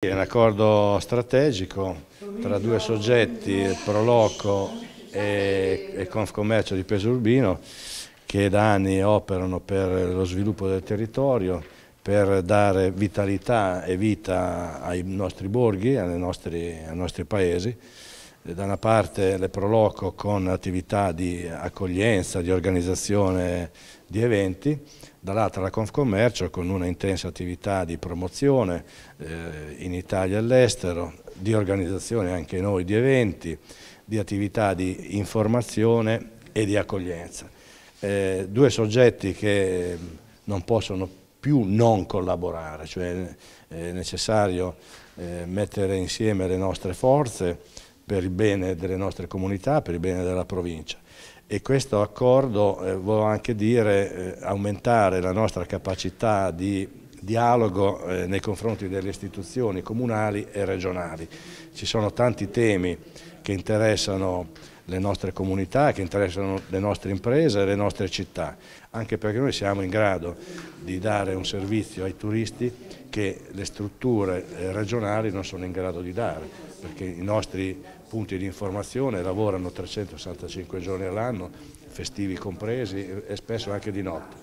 È un accordo strategico tra due soggetti, Proloco e, e Confcommercio di Peso Urbino, che da anni operano per lo sviluppo del territorio, per dare vitalità e vita ai nostri borghi, nostri, ai nostri paesi. Eh, da una parte le Proloco con attività di accoglienza, di organizzazione di eventi, dall'altra la Confcommercio con una intensa attività di promozione eh, in Italia e all'estero, di organizzazione anche noi di eventi, di attività di informazione e di accoglienza. Eh, due soggetti che mm, non possono più non collaborare, cioè eh, è necessario eh, mettere insieme le nostre forze, per il bene delle nostre comunità, per il bene della provincia. E questo accordo, eh, vuol anche dire, eh, aumentare la nostra capacità di dialogo eh, nei confronti delle istituzioni comunali e regionali. Ci sono tanti temi che interessano le nostre comunità, che interessano le nostre imprese, e le nostre città, anche perché noi siamo in grado di dare un servizio ai turisti che le strutture eh, regionali non sono in grado di dare, perché i nostri punti di informazione lavorano 365 giorni all'anno, festivi compresi e spesso anche di notte.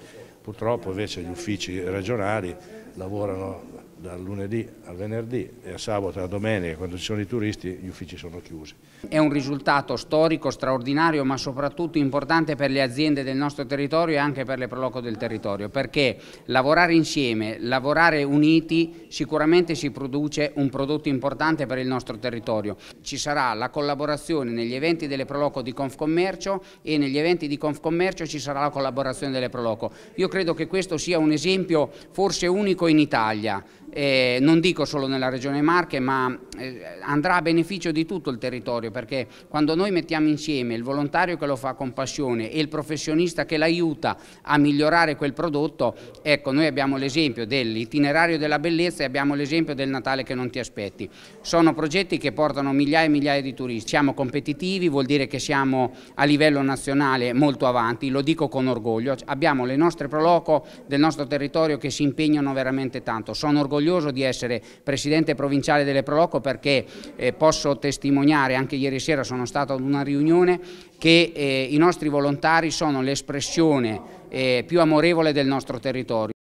Purtroppo invece gli uffici regionali lavorano dal lunedì al venerdì e a sabato e a domenica quando ci sono i turisti gli uffici sono chiusi. È un risultato storico, straordinario ma soprattutto importante per le aziende del nostro territorio e anche per le proloco del territorio perché lavorare insieme, lavorare uniti sicuramente si produce un prodotto importante per il nostro territorio. Ci sarà la collaborazione negli eventi delle proloco di Confcommercio e negli eventi di Confcommercio ci sarà la collaborazione delle proloco. Io credo che questo sia un esempio forse unico in Italia eh, non dico solo nella regione Marche, ma eh, andrà a beneficio di tutto il territorio, perché quando noi mettiamo insieme il volontario che lo fa con passione e il professionista che l'aiuta a migliorare quel prodotto, ecco, noi abbiamo l'esempio dell'itinerario della bellezza e abbiamo l'esempio del Natale che non ti aspetti. Sono progetti che portano migliaia e migliaia di turisti, siamo competitivi, vuol dire che siamo a livello nazionale molto avanti, lo dico con orgoglio, abbiamo le nostre proloco del nostro territorio che si impegnano veramente tanto, sono orgoglioso orgoglioso di essere presidente provinciale delle Proloco perché eh, posso testimoniare, anche ieri sera sono stato ad una riunione, che eh, i nostri volontari sono l'espressione eh, più amorevole del nostro territorio.